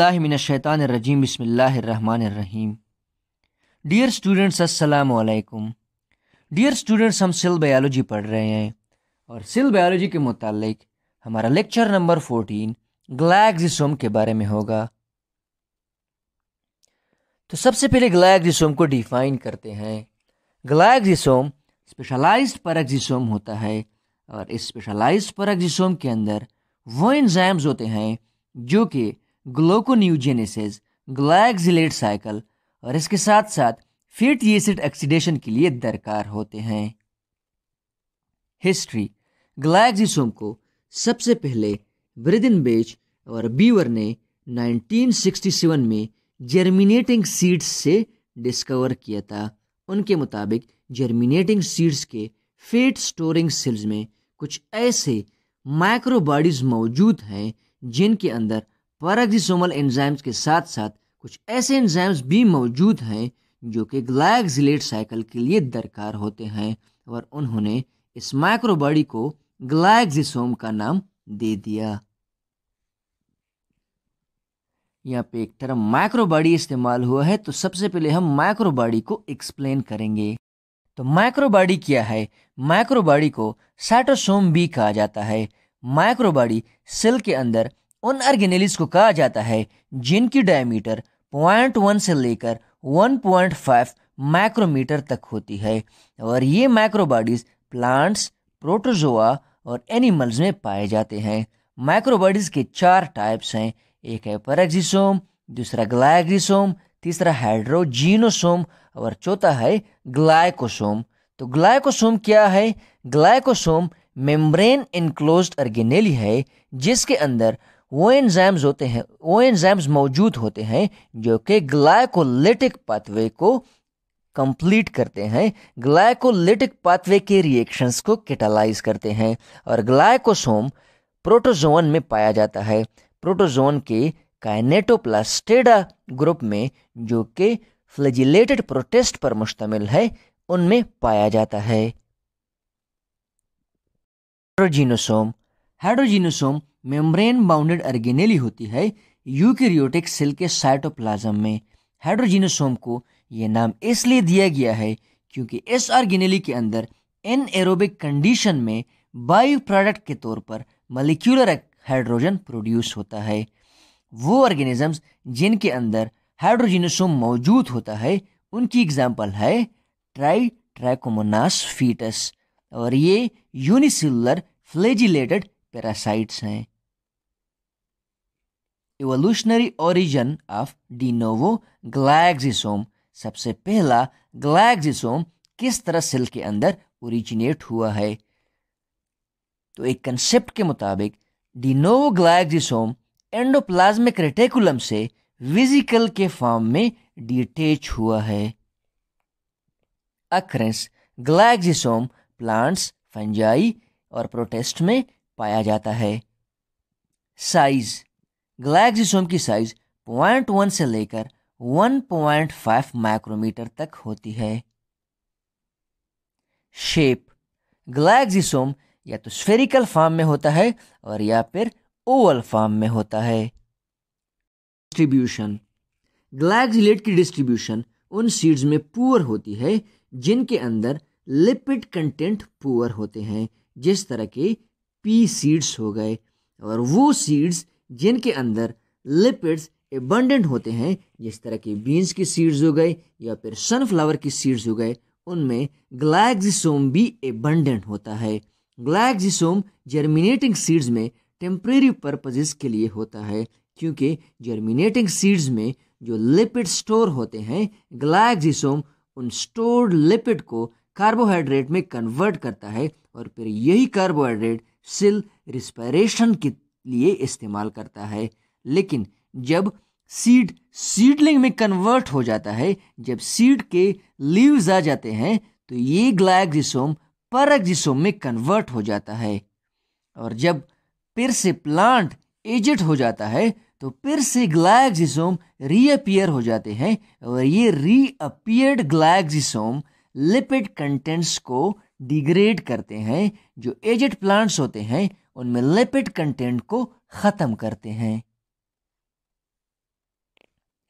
अल्लामिनशैतानरजीम बसमीम dear students असलकुम dear students हम सिल बायोलॉजी पढ़ रहे हैं और सिल बायोलॉजी के मुतालिक हमारा लेक्चर नंबर फोर्टीन ग्लैक्सिसोम के बारे में होगा तो सबसे पहले ग्लैक्सिसोम को डिफाइन करते हैं ग्लैक्सिसोम स्पेशलाइज्ड परग्जिसोम होता है और इस स्पेशलाइज्ड परग्जिसोम के अंदर वो इन्जाम्स होते हैं जो कि ग्लोकोन्यूजेनेसिस ग्लाइक्सिलेट साइकिल और इसके साथ साथ फिट एसिड एक्सीडेशन के लिए दरकार होते हैं हिस्ट्री ग्लाइक्सिसोम को सबसे पहले ब्रिदिन बेच और बीवर ने 1967 में जर्मिनेटिंग सीड्स से डिस्कवर किया था उनके मुताबिक जर्मिनेटिंग सीड्स के फेट स्टोरिंग सेल्स में कुछ ऐसे माइक्रोबॉडीज मौजूद हैं जिनके अंदर पैराक्सिसोमल एंजाइम्स के साथ साथ कुछ ऐसे एंजाइम्स भी मौजूद हैं जो कि ग्लाइक्सिलेट साइकिल के लिए दरकार होते हैं और उन्होंने इस माइक्रोबॉडी को ग्लाइक्सिसोम का नाम दे दिया यहाँ पे एक तरह माइक्रोबॉडी इस्तेमाल हुआ है तो सबसे पहले हम माइक्रोबॉडी को एक्सप्लेन करेंगे तो माइक्रोबॉडी क्या है माइक्रोबॉडी को साइटोसोम भी कहा जाता है माइक्रोबॉडी सेल के अंदर उन अर्गेनेलिस को कहा जाता है जिनकी डायमीटर पॉइंट वन से लेकर वन पॉइंट फाइव माइक्रोमीटर तक होती है और ये माइक्रोबॉडीज प्लांट्स प्रोटोजोआ और एनिमल्स में पाए जाते हैं माइक्रोबॉडीज के चार टाइप्स हैं एक है परग्जिसोम दूसरा ग्लाइग्रिसोम तीसरा हाइड्रोजीनोसोम और चौथा है ग्लाइकोसोम तो ग्लाइकोसोम क्या है ग्लाइकोसोम मेम्ब्रेन इनक्लोज अर्गेनेली है जिसके अंदर वो एंजाइम्स होते हैं वो एंजाइम्स मौजूद होते हैं जो कि ग्लाइकोलिटिक पाथवे को कंप्लीट करते हैं ग्लाइकोलिटिक पाथवे के रिएक्शंस को कैटालाइज करते हैं और ग्लाइकोसोम प्रोटोजोन में पाया जाता है प्रोटोजोन के काइनेटोप्लास्टेडा ग्रुप में जो कि फ्लजिलेटेड प्रोटेस्ट पर मुश्तमिल है उनमें पाया जाता है हाइड्रोजीनोसोम हाइड्रोजीनोसोम मेम्ब्रेन बाउंडेड अर्गेनेली होती है यूकेरियोटिक सेल के साइटोप्लाज्म में हाइड्रोजीनोसोम को यह नाम इसलिए दिया गया है क्योंकि इस ऑर्गेनेली के अंदर एन एरोबिक कंडीशन में बायो प्रोडक्ट के तौर पर मलिक्यूलर हाइड्रोजन प्रोड्यूस होता है वो ऑर्गेनिजम्स जिनके अंदर हाइड्रोजीनोसोम मौजूद होता है उनकी एग्जाम्पल है ट्राई ट्राइकोमोनास फीटस और ये यूनिसेलुलर फ्लेजिलेटेड पैरासाइट्स हैं evolutionary origin of de novo glyoxysome सबसे पहला ग्लैक्सिसोम किस तरह सेल के अंदर ओरिजिनेट हुआ है तो एक कंसेप्ट के मुताबिक डिनोवो ग्लैक्सिसोम एंडोप्लाज्मिक रेटिकुलम से विजिकल के फॉर्म में डिटेच हुआ है अक्रेंस ग्लैक्सिसोम प्लांट्स फंजाई और प्रोटेस्ट में पाया जाता है साइज़ ग्लैक्सोम की साइज 0.1 से लेकर 1.5 माइक्रोमीटर तक होती है शेप ग्लैक्सोम या तो स्फेरिकल फॉर्म में होता है और या फिर ओवल फॉर्म में होता है डिस्ट्रीब्यूशन ग्लैक्सिलेट की डिस्ट्रीब्यूशन उन सीड्स में पुअर होती है जिनके अंदर लिपिड कंटेंट पुअर होते हैं जिस तरह के पी सीड्स हो गए और वो सीड्स जिनके अंदर लिपिड्स एबंडेंट होते हैं जिस तरह की बीन्स की सीड्स हो गए या फिर सनफ्लावर की सीड्स हो गए उनमें ग्लैक्सोम भी एबंडेंट होता है ग्लैक्सोम जर्मिनेटिंग सीड्स में टेम्प्रेरी पर्पजेस के लिए होता है क्योंकि जर्मिनेटिंग सीड्स में जो लिपिड स्टोर होते हैं ग्लैक्सोम उन स्टोर्ड लिपिड को कार्बोहाइड्रेट में कन्वर्ट करता है और फिर यही कार्बोहाइड्रेट सिल रिस्पायरेशन की लिए इस्तेमाल करता है लेकिन जब सीड सीडलिंग में कन्वर्ट हो जाता है जब सीड के लीव्स आ जाते हैं तो ये ग्लाइक्सिसोम पैराग्जिसोम में कन्वर्ट हो जाता है और जब फिर से प्लांट एजिट हो जाता है तो फिर से ग्लाइक्सिसोम रीअपियर हो जाते हैं और ये रीअपियर्ड ग्लाइक्सिसोम लिपिड कंटेंट्स को डिग्रेड करते हैं जो एजट प्लांट्स होते हैं उनमें लिपिड कंटेंट को ख़त्म करते हैं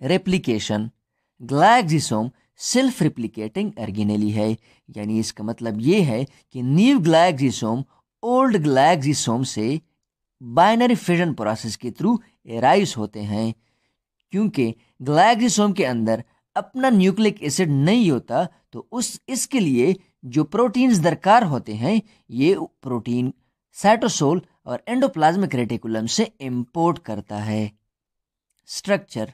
replication glyoxysome self replicating organelle है यानी इसका मतलब ये है कि न्यू ग्लाइक्सिसोम ओल्ड ग्लाइक्सिसोम से बाइनरी फिजन प्रोसेस के थ्रू एराइज होते हैं क्योंकि ग्लाइक्सिसोम के अंदर अपना न्यूक्लिक एसिड नहीं होता तो उस इसके लिए जो प्रोटीन्स दरकार होते हैं ये प्रोटीन साइटोसोल और एंडोप्लाज्मिक रेटिकुलम से इंपोर्ट करता है स्ट्रक्चर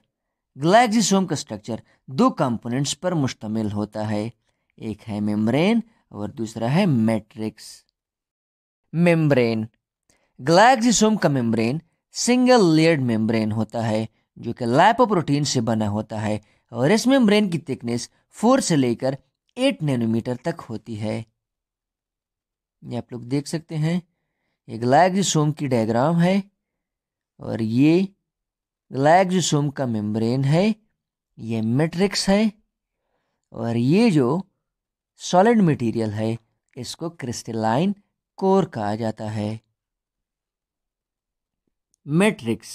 ग्लैक्सिसोम का स्ट्रक्चर दो कंपोनेंट्स पर मुश्तमिल होता है एक है मेम्ब्रेन और दूसरा है मैट्रिक्स मेम्ब्रेन ग्लैक्सिसोम का मेम्ब्रेन सिंगल लेयर्ड मेम्ब्रेन होता है जो कि लाइपोप्रोटीन से बना होता है और इस मेम्ब्रेन की थिकनेस फोर से लेकर एट नैनोमीटर तक होती है ये आप लोग देख सकते हैं ये ग्लैक्सोसोम की डायग्राम है और ये ग्लैक्सोसोम का मेम्ब्रेन है ये मैट्रिक्स है और ये जो सॉलिड मटेरियल है इसको क्रिस्टलाइन कोर कहा जाता है मैट्रिक्स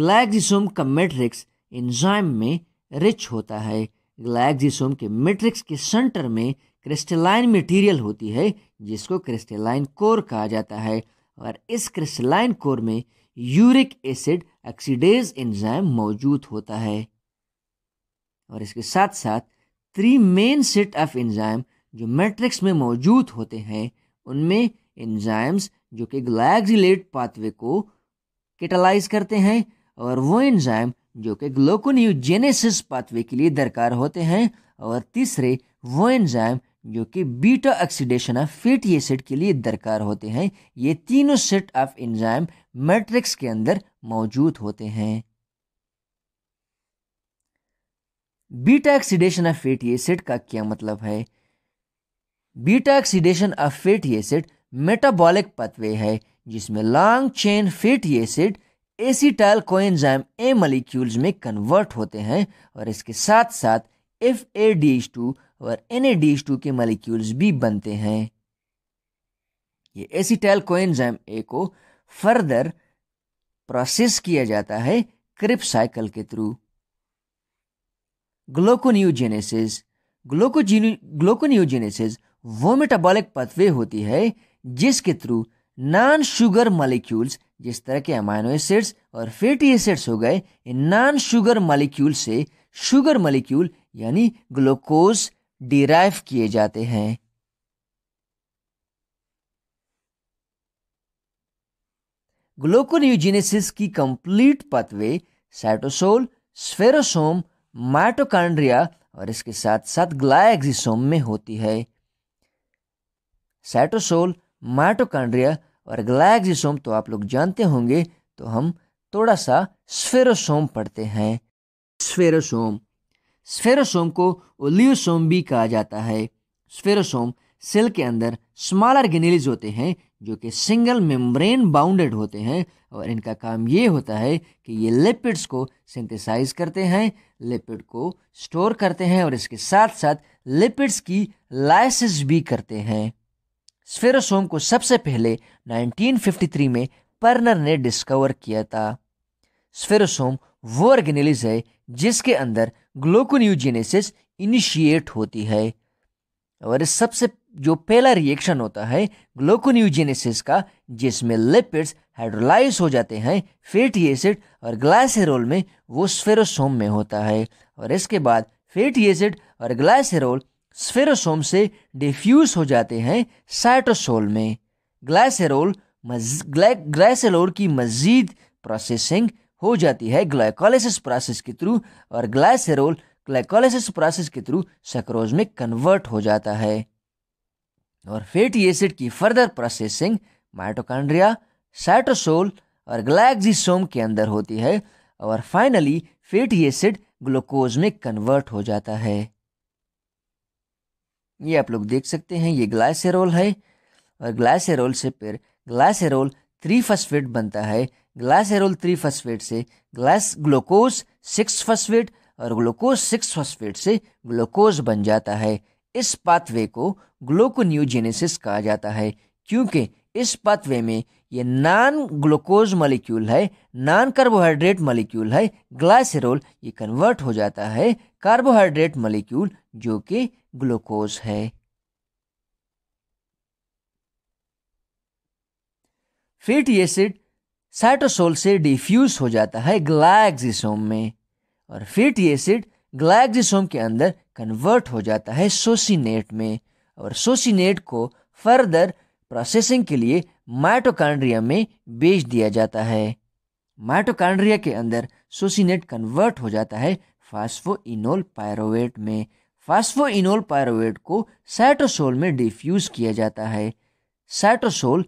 ग्लैक्सिसोम का मैट्रिक्स इंजाइम में रिच होता है ग्लैक्सिसोम के मैट्रिक्स के सेंटर में क्रिस्टलाइन मटेरियल होती है जिसको क्रिस्टलाइन कोर कहा जाता है और इस क्रिस्टलाइन कोर में यूरिक एसिड ऑक्सीडेज एंजाइम मौजूद होता है और इसके साथ साथ three main set of enzyme जो मैट्रिक्स में मौजूद होते हैं उनमें एंजाइम्स जो कि ग्लाइक्सिलेट पाथवे को कैटालाइज करते हैं और वो एंजाइम जो कि ग्लोकोनियोजेनेसिस पाथवे के लिए दरकार होते हैं और तीसरे वो एंजाइम जो कि beta oxidation of fatty acid के लिए दरकार होते हैं ये तीनों सेट ऑफ एंजाइम मैट्रिक्स के अंदर मौजूद होते हैं beta oxidation of fatty acid का क्या मतलब है beta oxidation of fatty acid metabolic pathway है जिसमें long chain fatty acid acetyl coenzyme A molecules में कन्वर्ट होते हैं और इसके साथ साथ F A D H two और एन के मालिक्यूल्स भी बनते हैं ये एसिटाइल कोएंजाइम ए को फर्दर प्रोसेस किया जाता है क्रिप साइकिल के थ्रू ग्लोकोन्यूजेनेसिस ग्लोकोजीन ग्लोकोन्यूजेनेसिस वो मेटाबॉलिक पथवे होती है जिसके थ्रू नॉन शुगर मालिक्यूल्स जिस तरह के अमाइनो एसिड्स और फैटी एसिड्स हो गए इन नॉन शुगर मालिक्यूल से शुगर मालिक्यूल यानी ग्लूकोज डिराइव किए जाते हैं ग्लूकोनियोजेनेसिस की complete pathway cytosol spherosome mitochondria और इसके साथ साथ ग्लाएक्सिसोम में होती है साइटोसोल माइटोकांड्रिया और ग्लाएक्सिसोम तो आप लोग जानते होंगे तो हम थोड़ा सा स्फेरोसोम पढ़ते हैं स्फेरोसोम स्फेरोसोम को ओलियोसोम भी कहा जाता है स्फेरोसोम सेल के अंदर स्मॉलर गिनेलिज होते हैं जो कि सिंगल मेम्ब्रेन बाउंडेड होते हैं और इनका काम ये होता है कि ये लिपिड्स को सिंथेसाइज करते हैं लिपिड को स्टोर करते हैं और इसके साथ साथ लिपिड्स की लाइसिस भी करते हैं स्फेरोसोम को सबसे पहले 1953 में पर्नर ने डिस्कवर किया था स्फेरोसोम वो ऑर्गेनेलिस है जिसके अंदर ग्लोकोन्यूजेनेसिस इनिशिएट होती है और इस सबसे जो पहला रिएक्शन होता है ग्लोकोन्यूजेनेसिस का जिसमें लिपिड्स हाइड्रोलाइज हो जाते हैं फेटी एसिड और ग्लासेरोल में वो स्फेरोसोम में होता है और इसके बाद फेटी एसिड और ग्लासेरोल स्फेरोसोम से डिफ्यूज हो जाते हैं साइटोसोल में ग्लासेरोल ग्लासेरोल की मजीद प्रोसेसिंग हो जाती है ग्लाइकोलाइसिस प्रोसेस के थ्रू और ग्लाइसेरोल ग्लाइकोलाइसिस प्रोसेस के थ्रू सक्रोज में कन्वर्ट हो जाता है और फैटी एसिड की फर्दर प्रोसेसिंग माइटोकांड्रिया साइटोसोल और ग्लैक्सिसोम के अंदर होती है और फाइनली फैटी एसिड ग्लूकोज में कन्वर्ट हो जाता है ये आप लोग देख सकते हैं ये ग्लाइसेरोल है और ग्लाइसेरोल से फिर ग्लाइसेरोल थ्री फॉस्फेट बनता है ग्लासेरोल थ्री फर्स्टफेट से ग्लास ग्लूकोज सिक्स फर्स्टफेट और ग्लूकोज सिक्स फर्स्टफेट से ग्लूकोज बन जाता है इस पाथवे को ग्लूकोन्यूजेनेसिस कहा जाता है क्योंकि इस पाथवे में ये नॉन ग्लूकोज मॉलिक्यूल है नॉन कार्बोहाइड्रेट मॉलिक्यूल है ग्लासेरोल ये कन्वर्ट हो जाता है कार्बोहाइड्रेट मॉलिक्यूल जो कि ग्लूकोज है फेटी एसिड साइटोसोल से डिफ्यूज हो जाता है ग्लाक्सिसोम में और फिर टी एसिड ग्लाक्सिसोम के अंदर कन्वर्ट हो जाता है सोसिनेट में और सोसिनेट को फर्दर प्रोसेसिंग के लिए माइटोकांड्रिया में बेच दिया जाता है माइटोकांड्रिया के अंदर सोसिनेट कन्वर्ट हो जाता है इनोल पायरोवेट में इनोल पायरोवेट को साइटोसोल में डिफ्यूज किया जाता है साइटोसोल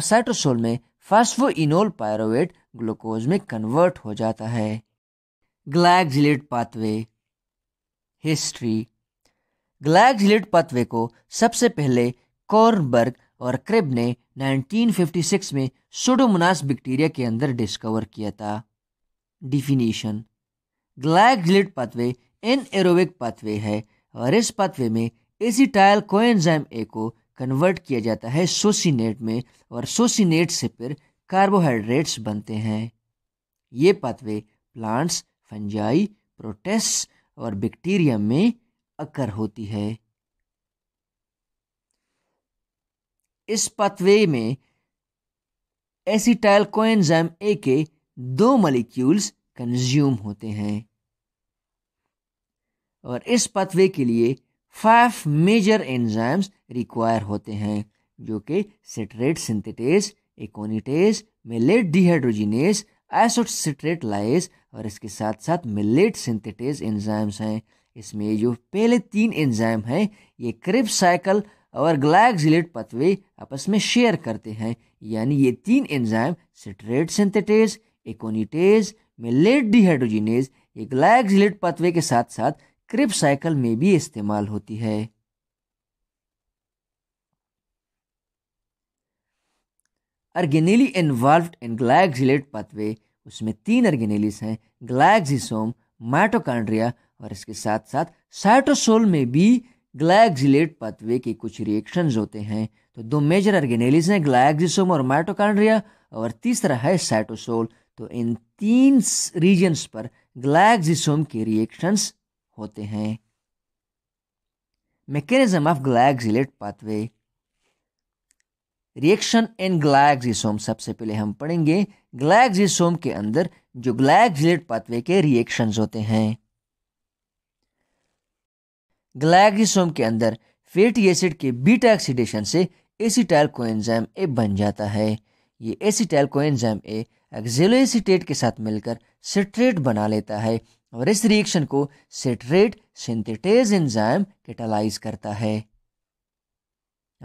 साइटोसोल में फास्फोइनोल पायरोवेट ग्लूकोज में कन्वर्ट हो जाता है glyoxylate pathway history glyoxylate pathway को सबसे पहले कॉर्नबर्ग और क्रिब ने 1956 में सोडोमोनास बैक्टीरिया के अंदर डिस्कवर किया था definition glyoxylate pathway anaerobic pathway है और इस पाथवे में एसिटाइल कोएंजाइम ए को कन्वर्ट किया जाता है सोसिनेट में और सोसिनेट से फिर कार्बोहाइड्रेट्स बनते हैं ये पाथवे प्लांट्स फंजाई प्रोटेस्ट और बैक्टीरिया में अकर होती है इस पाथवे में एसिटाइल कोएंजाइम ए के दो मॉलिक्यूल्स कंज्यूम होते हैं और इस पाथवे के लिए फाइव मेजर एंजाइम्स रिक्वायर होते हैं जो कि citrate synthetase aconitase malate dehydrogenase isocitrate और इसके साथ साथ मिलेट सिंथेटेस एंजाइम्स हैं इसमें जो पहले तीन एंजाइम हैं ये क्रिप साइकिल और ग्लैक्सिलेट पथवे आपस में शेयर करते हैं यानी ये तीन enzyme citrate synthetase aconitase malate dehydrogenase ये ग्लैक्सिलेट पथवे के साथ साथ क्रिप साइकिल में भी इस्तेमाल होती है अर्गेनेली इन्वॉल्व इन ग्लैक्सिलेट पथवे उसमें तीन अर्गेनेलिस हैं ग्लैक्सिसोम माइटोकांड्रिया और इसके साथ साथ साइटोसोल में भी ग्लैक्सिलेट पथवे के कुछ रिएक्शंस होते हैं तो दो मेजर अर्गेनेलिस हैं ग्लैक्सिसोम और माइटोकांड्रिया और तीसरा है साइटोसोल तो इन तीन रीजन्स पर ग्लैक्सिसोम के रिएक्शंस होते हैं mechanism of glyoxylate pathway reaction in glyoxysome सबसे पहले हम पढ़ेंगे ग्लैक्सिसोम के अंदर जो ग्लैक्सिलेट पाथवे के रिएक्शंस होते हैं ग्लैक्सिसोम के अंदर फेटी एसिड के बीटा ऑक्सीडेशन से एसिटाइल कोएंजाइम ए बन जाता है ये एसिटाइल कोएंजाइम ए एक्जिलो के साथ मिलकर सिट्रेट बना लेता है और इस रिएक्शन को सिट्रेट सिंथेटेज एंजाइम कैटालाइज करता है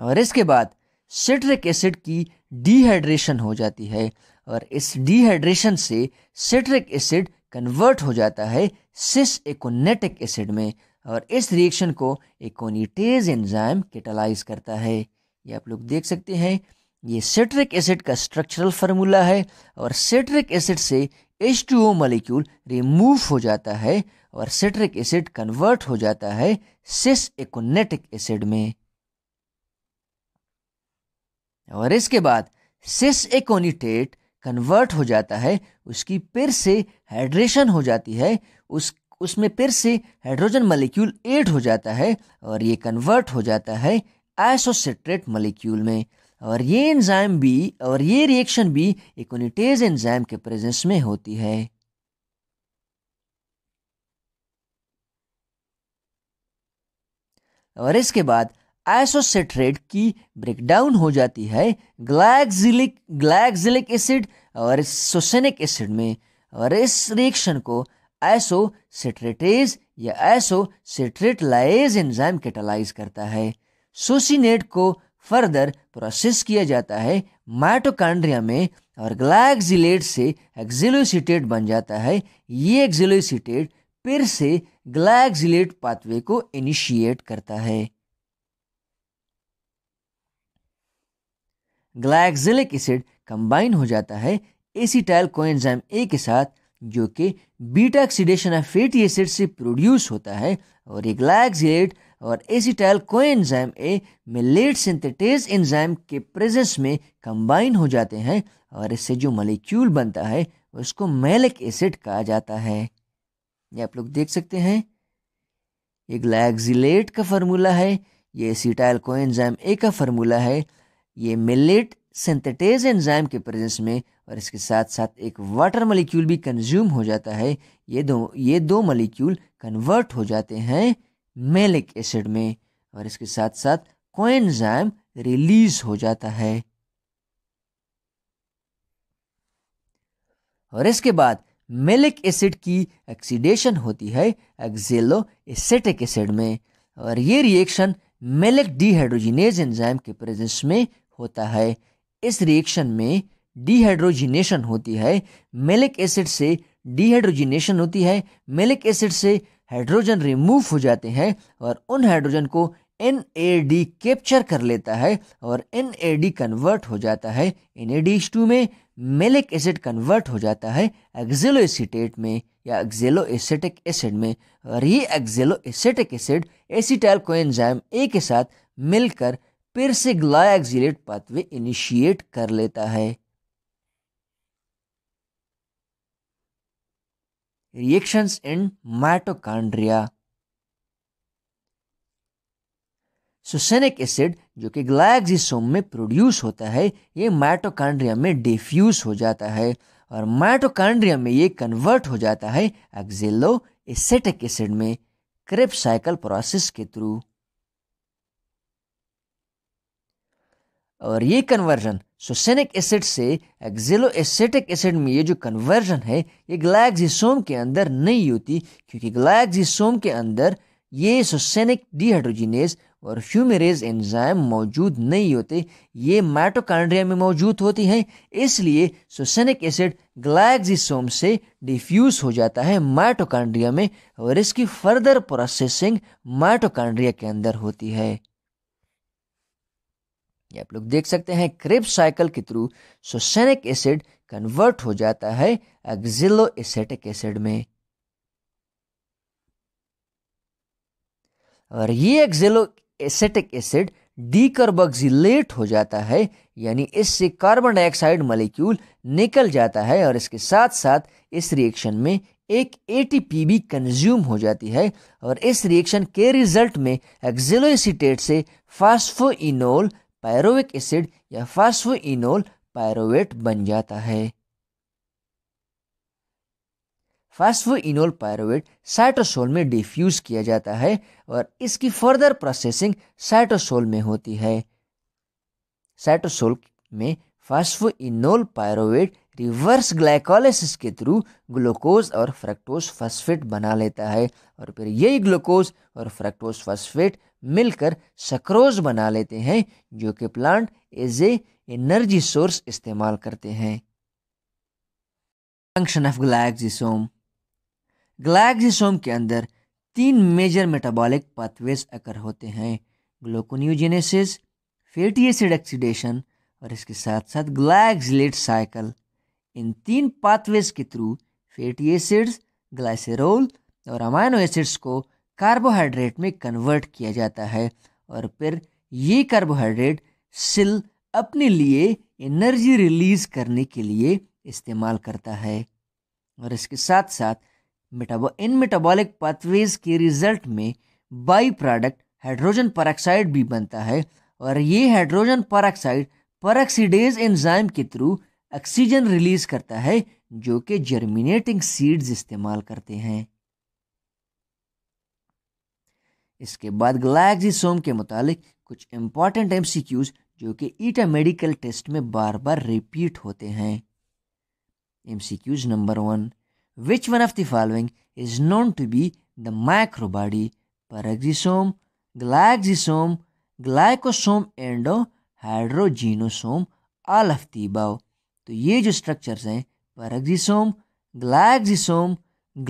और इसके बाद सिट्रिक एसिड की डिहाइड्रेशन हो जाती है और इस डिहाइड्रेशन से सिट्रिक एसिड कन्वर्ट हो जाता है सिस एकोनेटिक एसिड में और इस रिएक्शन को एकोनीटेज एंजाइम कैटालाइज करता है ये आप लोग देख सकते हैं ये सिट्रिक एसिड का स्ट्रक्चरल फार्मूला है और सिट्रिक एसिड से H two O molecule remove हो जाता है और सिट्रिक एसिड कन्वर्ट हो जाता है सिस एकोनेटिक एसिड में और इसके बाद सिस एकोनिटेट कन्वर्ट हो जाता है उसकी फिर से हाइड्रेशन हो जाती है उस उसमें फिर से हाइड्रोजन मॉलिक्यूल एड हो जाता है और ये कन्वर्ट हो जाता है एसोसिट्रेट मॉलिक्यूल में और ये एंजाइम भी और ये रिएक्शन भी इकोनिटेज एंजाइम के प्रेजेंस में होती है और इसके बाद आइसोसेट्रेट की ब्रेकडाउन हो जाती है ग्लैक्सिलिक ग्लैक्सिलिक एसिड और सोसेनिक एसिड में और इस रिएक्शन को आइसोसेट्रेटेज या आइसोसेट्रेटलाइज एंजाइम कैटालाइज करता है सोसिनेट को फर्दर प्रोसेस किया जाता है माइटोकांड्रिया में और ग्लैक्सिलेट से एक्जिलोसिटेट बन जाता है ये एक्जिलोसिटेट फिर से ग्लैक्सिलेट पाथवे को इनिशिएट करता है ग्लाइक्जिलिक एसिड कंबाइन हो जाता है एसीटाइल कोएंजाइम ए के साथ जो कि beta oxidation of fatty acid से प्रोड्यूस होता है और ये ग्लाइक्जिलेट और एसीटाइल कोएंजाइम ए में लेट सिंथेटेज एंजाइम के प्रेजेंस में कंबाइन हो जाते हैं और इससे जो मलिक्यूल बनता है उसको मेलिक एसिड कहा जाता है ये आप लोग देख सकते हैं ये ग्लाइक्जिलेट का फार्मूला है ये एसिटाइल कोएंजाइम ए का फार्मूला है ये मिलेट सिंथेटेज एंजाइम के प्रेजेंस में और इसके साथ साथ एक वाटर मलिक्यूल भी कंज्यूम हो जाता है ये दो ये दो मलिक्यूल कन्वर्ट हो जाते हैं मेलिक एसिड में और इसके साथ साथ कोएंजाइम रिलीज हो जाता है और इसके बाद मेलिक एसिड की एक्सीडेशन होती है एक्जेलो एसिटिक एसिड में और ये रिएक्शन मेलिक डिहाइड्रोजिनेज एंजाइम के प्रेजेंस में होता है इस रिएक्शन में डिहाइड्रोजिनेशन होती है मेलिक एसिड से डिहाइड्रोजिनेशन होती है मेलिक एसिड से हाइड्रोजन रिमूव हो जाते हैं और उन हाइड्रोजन को एन कैप्चर कर लेता है और एन कन्वर्ट हो जाता है एन में मेलिक एसिड कन्वर्ट हो जाता है एक्जेलो एसिटेट में या एक्जेलो एसिटिक एसिड में और ये oxaloacetic acid acetyl coenzyme A के साथ मिलकर फिर से ग्लाइक्सिलेट पाथवे इनिशिएट कर लेता है reactions in mitochondria. Succinic acid जो कि ग्लाइक्सिसोम में प्रोड्यूस होता है ये माइटोकांड्रिया में डिफ्यूज हो जाता है और माइटोकांड्रिया में ये कन्वर्ट हो जाता है एक्जेलो एसेटिक एसिड में क्रिप साइकिल प्रोसेस के थ्रू और ये कन्वर्जन सोसेनिक एसिड से एक्जिलो एसिटिक एसिड में ये जो कन्वर्जन है ये ग्लैक्सोम के अंदर नहीं होती क्योंकि ग्लैक्सोम के अंदर ये सोसेनिक डिहाइड्रोजिनेज और ह्यूमेरेज एंजाइम मौजूद नहीं होते ये माइटोकॉन्ड्रिया में मौजूद होती हैं इसलिए सोसेनिक एसिड ग्लैक्सोम से डिफ्यूज हो जाता है माइटोकॉन्ड्रिया में और इसकी फर्दर प्रोसेसिंग माइटोकॉन्ड्रिया के अंदर होती है ये आप लोग देख सकते हैं क्रेब साइकिल के थ्रू सोसेनिक एसिड कन्वर्ट हो जाता है एक्जिलो एसेटिक एसिड में और ये एक्जिलो एसेटिक एसिड डीकर्बोक्सिलेट हो जाता है यानी इससे कार्बन डाइऑक्साइड मॉलिक्यूल निकल जाता है और इसके साथ साथ इस रिएक्शन में एक एटीपी भी कंज्यूम हो जाती है और इस रिएक्शन के रिजल्ट में एक्जिलोसिटेट से फास्फोइनोल पायरोविक एसिड या फास्फोइनोल पायरोवेट बन जाता है फास्फोइनोल पायरोवेट साइटोसोल में डिफ्यूज किया जाता है और इसकी फर्दर प्रोसेसिंग साइटोसोल में होती है साइटोसोल में फास्फोइनोल पायरोवेट रिवर्स ग्लाइकोलाइसिस के थ्रू ग्लूकोज और फ्रक्टोज फास्फेट बना लेता है और फिर यही ग्लूकोज और फ्रक्टोज फास्फेट मिलकर सक्रोज बना लेते हैं जो कि plant as a energy source इस्तेमाल करते हैं फंक्शन ऑफ ग्लैक्सिसोम ग्लैक्सिसोम के अंदर तीन मेजर मेटाबॉलिक पाथवेज अकर होते हैं ग्लोकोनियोजेनेसिस फेटी एसिड एक्सीडेशन और इसके साथ साथ ग्लैक्सिलेट साइकिल इन तीन पाथवेज के थ्रू फेटी एसिड्स ग्लाइसेरोल और अमाइनो एसिड्स को कार्बोहाइड्रेट में कन्वर्ट किया जाता है और फिर ये कार्बोहाइड्रेट सिल अपने लिए एनर्जी रिलीज करने के लिए इस्तेमाल करता है और इसके साथ साथ मेटाबो इन मेटाबॉलिक पाथवेज के रिजल्ट में बाई प्रोडक्ट हाइड्रोजन पराक्साइड भी बनता है और ये हाइड्रोजन पराक्साइड परक्सीडेज एंजाइम के थ्रू ऑक्सीजन रिलीज करता है जो कि जर्मिनेटिंग सीड्स इस्तेमाल करते हैं इसके बाद ग्लैक्सीसोम के मुतालिक कुछ इम्पॉर्टेंट एम जो कि ईटा मेडिकल टेस्ट में बार बार रिपीट होते हैं M number one which one of the following is known to be the microbody peroxisome glyoxysome glycosome endo hydrogenosome all of the तो ये जो स्ट्रक्चर्स हैं पैराग्जिसोम ग्लैक्सिसोम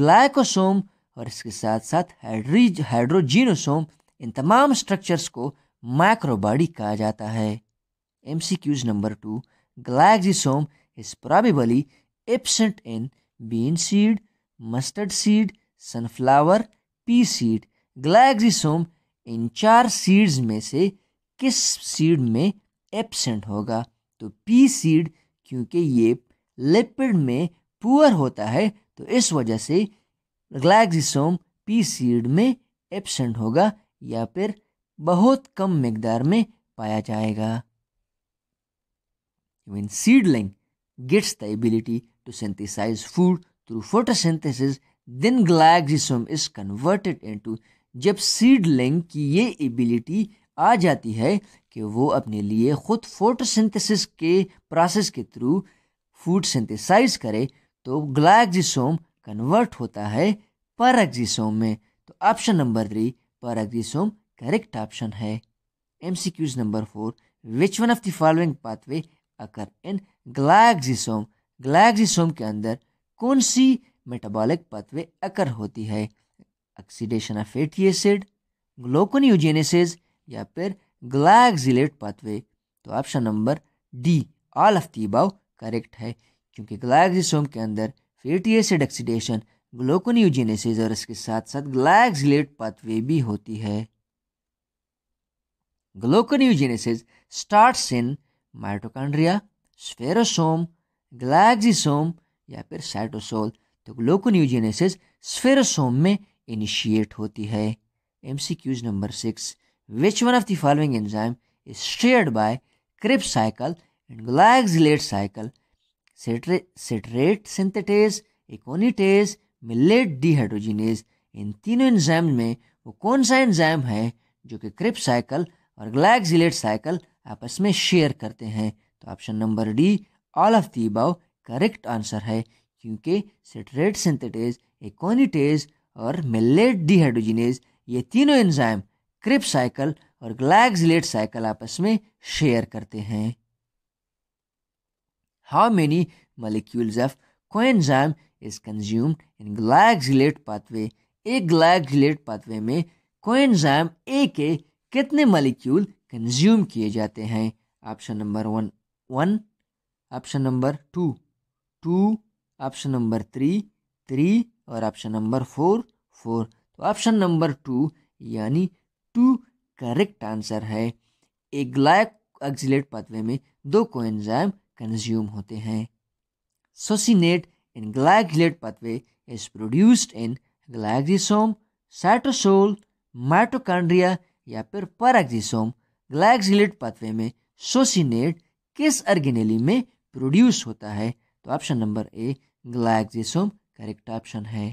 ग्लाइकोसोम और इसके साथ साथ हाइड्रीज हाइड्रोजीनोसोम इन तमाम स्ट्रक्चर्स को माइक्रोबॉडी कहा जाता है M C Qs number two glyoxysome is probably absent in bean seed mustard seed sunflower pea seed glyoxysome in चार सीड्स में से किस सीड में एबसेंट होगा तो पी सीड क्योंकि ये लिपिड में पुअर होता है तो इस वजह से ग्लैक्सोम पी सीड में एबसेंट होगा या फिर बहुत कम मेदार में पाया जाएगा even seedling gets the ability to synthesise food through photosynthesis then glyoxysome is converted to जब सीडलिंग की ये एबिलिटी आ जाती है कि वो अपने लिए खुद फोटोसिंथेसिस के प्रोसेस के थ्रू फूड सेंथिसाइज करे तो ग्लैक्सिसोम कन्वर्ट होता है पैराग्जीसोम में तो option number three peroxisome correct option है MCQs number four which one of the following pathway occur in glyoxysome glyoxysome के अंदर कौन सी मेटाबॉलिक पाथवे अकर होती है oxidation of fatty acid gluconeogenesis या फिर ग्लैक्सिलेट पाथवे तो option number D all of the above correct है क्योंकि ग्लैक्सिसोम के अंदर फेटी एसिड ऑक्सीडेशन ग्लोकोनियोजेनेसिस और इसके साथ साथ ग्लैक्सलेट पाथवे भी होती है ग्लोकोनियोजेनेसिस स्टार्ट्स इन माइटोकांड्रिया स्फेरोसोम ग्लैक्सिसोम या फिर साइटोसोल तो ग्लोकोनियोजेनेसिस स्फेरोसोम में इनिशिएट होती है MCQs number six which one of the following enzyme is shared by Krebs cycle and glyoxylate cycle citrate synthetase aconitase malate dehydrogenase इन तीनों एंजाइम में वो कौन सा एंजाइम है जो कि क्रिप साइकिल और ग्लैक्सिलेट साइकिल आपस में शेयर करते हैं तो option number D all of the above correct answer है क्योंकि सिट्रेट सिंथेटेज इकोनीटेज और मिलेट डिहाइड्रोजिनेज ये तीनों एंजाइम क्रिप साइकिल और ग्लैक्सिलेट साइकिल आपस में शेयर करते हैं how many molecules of coenzyme is consumed in glyxylate pathway एक ग्लाइक्सिलेट pathway में coenzyme A के कितने molecule consume किए जाते हैं option number one one option number two two option number three three और ऑप्शन नंबर फोर फोर तो option number two यानी टू करेक्ट आंसर है एक ग्लाइक एक्जिलेट पाथवे में दो कोएंजाइम कंज्यूम होते हैं succinate in glycolate pathway is produced in glycosome, cytosol mitochondria या फिर पैराग्रिसोम ग्लाइक्सिलेट पथवे में सोसिनेट किस अर्गेनेली में प्रोड्यूस होता है तो option number A glyoxysome correct option है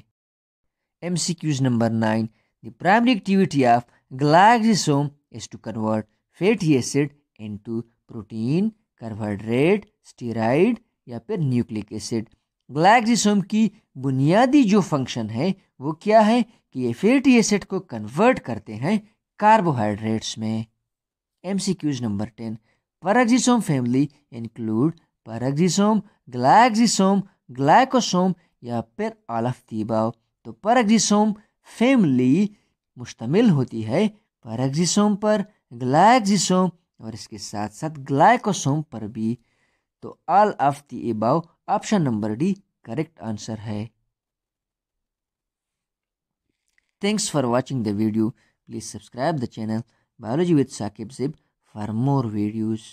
M C Qs number nine the primary activity of glyoxysome is to convert fatty acid into protein carbohydrate steroid या फिर न्यूक्लिक एसिड ग्लाइक्सिसोम की बुनियादी जो फंक्शन है वो क्या है कि ये फेटी एसिड को कन्वर्ट करते हैं कार्बोहाइड्रेट्स में M C Qs number ten peroxisome family include peroxisome glyoxysome glycosome या फिर आलफ तीबाव तो पैराग्जिसोम फैमिली मुश्तमिल होती है पैराग्जिसोम पर ग्लैक्सोम और इसके साथ साथ ग्लाइकोसोम पर भी तो all of the above option number D correct answer है thanks for watching the video please subscribe the channel biology with Saqib जिब फॉर मोर वीडियोज़